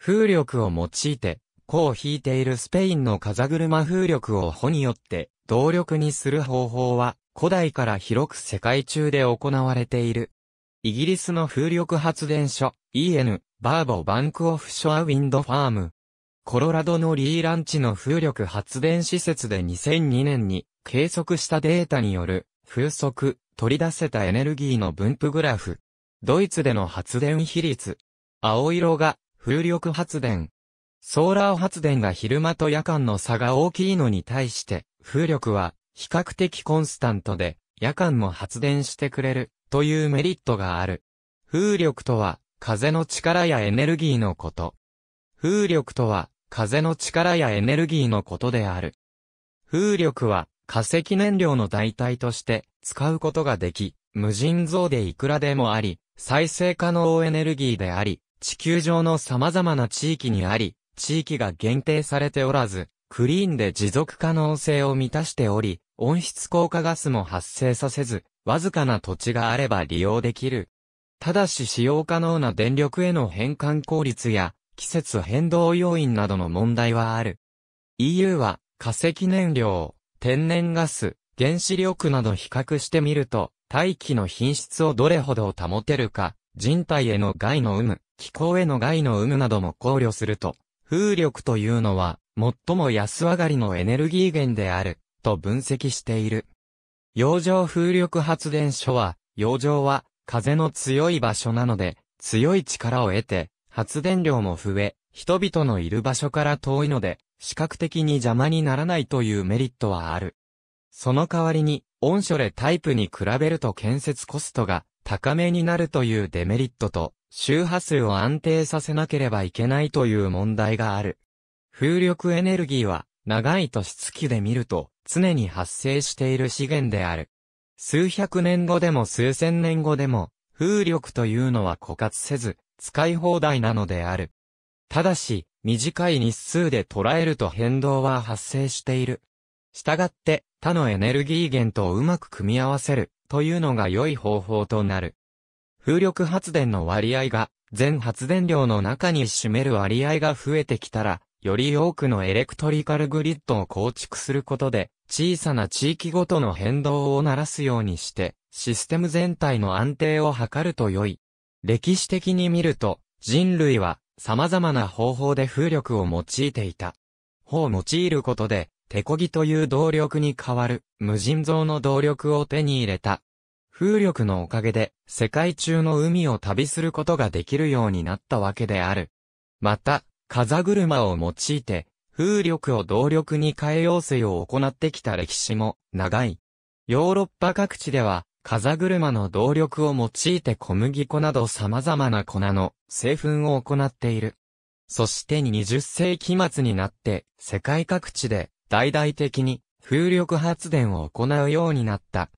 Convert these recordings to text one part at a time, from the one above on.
風力を用いて、弧を引いているスペインの風車風力を帆によって動力にする方法は、古代から広く世界中で行われている。イギリスの風力発電所 EN バーボバンクオフショアウィンドファーム。コロラドのリーランチの風力発電施設で2002年に計測したデータによる風速、取り出せたエネルギーの分布グラフ。ドイツでの発電比率。青色が風力発電。ソーラー発電が昼間と夜間の差が大きいのに対して、風力は比較的コンスタントで、夜間も発電してくれるというメリットがある。風力とは、風の力やエネルギーのこと。風力とは、風の力やエネルギーのことである。風力は、化石燃料の代替として使うことができ、無尽蔵でいくらでもあり、再生可能エネルギーであり、地球上の様々な地域にあり、地域が限定されておらず、クリーンで持続可能性を満たしており、温室効果ガスも発生させず、わずかな土地があれば利用できる。ただし使用可能な電力への変換効率や、季節変動要因などの問題はある。EU は、化石燃料、天然ガス、原子力など比較してみると、大気の品質をどれほど保てるか、人体への害の有無、気候への害の有無なども考慮すると、風力というのは、最も安上がりのエネルギー源である、と分析している。洋上風力発電所は、洋上は、風の強い場所なので、強い力を得て、発電量も増え、人々のいる場所から遠いので、視覚的に邪魔にならないというメリットはある。その代わりに、温所レタイプに比べると建設コストが高めになるというデメリットと、周波数を安定させなければいけないという問題がある。風力エネルギーは、長い年月で見ると、常に発生している資源である。数百年後でも数千年後でも、風力というのは枯渇せず、使い放題なのである。ただし、短い日数で捉えると変動は発生している。従って、他のエネルギー源とうまく組み合わせるというのが良い方法となる。風力発電の割合が、全発電量の中に占める割合が増えてきたら、より多くのエレクトリカルグリッドを構築することで、小さな地域ごとの変動を鳴らすようにして、システム全体の安定を図ると良い。歴史的に見ると、人類は様々な方法で風力を用いていた。法を用いることで、手こぎという動力に代わる無尽蔵の動力を手に入れた風力のおかげで世界中の海を旅することができるようになったわけである。また、風車を用いて風力を動力に変えよせ請を行ってきた歴史も長い。ヨーロッパ各地では風車の動力を用いて小麦粉など様々な粉の製粉を行っている。そして20世紀末になって世界各地で大々的に風力発電を行うようになった。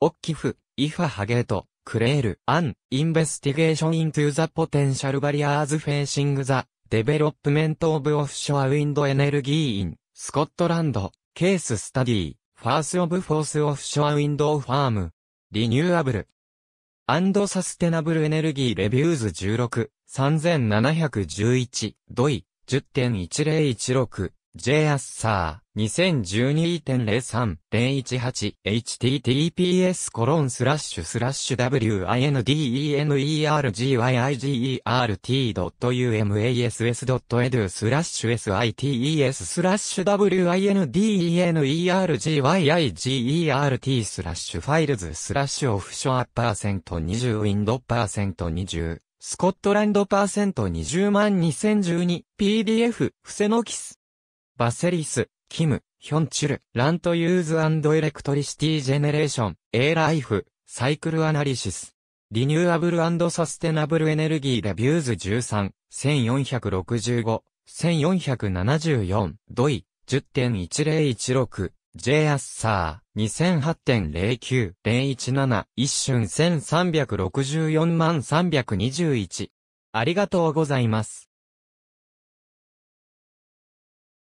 オッキフ、イファハゲート、クレール、アン、インベスティゲーションイントゥザポテンシャルバリアーズフェーシングザ、デベロップメントオブオフショアウィンドエネルギーイン、スコットランド、ケーススタディ、ファースオブフォースオフショアウィンドファーム、リニューアブル、アンドサステナブルエネルギーレビューズ16、3711、ドイ、10.1016、J S. S. サー 2012.03.018https コロンスラッシュスラッシュ w i n d e n e r g y i g e r t u m a s s e d u スラッシュ sites スラッシュ w i n d e n e r g y i g e r t スラッシュファイルズスラッシュオフショアパーセント20ウィンドパーセント20スコットランドパーセント20万2012 PDF フセノキスバセリス、キム、ヒョンチュル、ラントユーズエレクトリシティジェネレーション、エーライフ、サイクルアナリシス、リニューアブルサステナブルエネルギーレビューズ13、1465、1474、ドイ、10.1016、J アッサー、2008.09017、一瞬1364万321。ありがとうございます。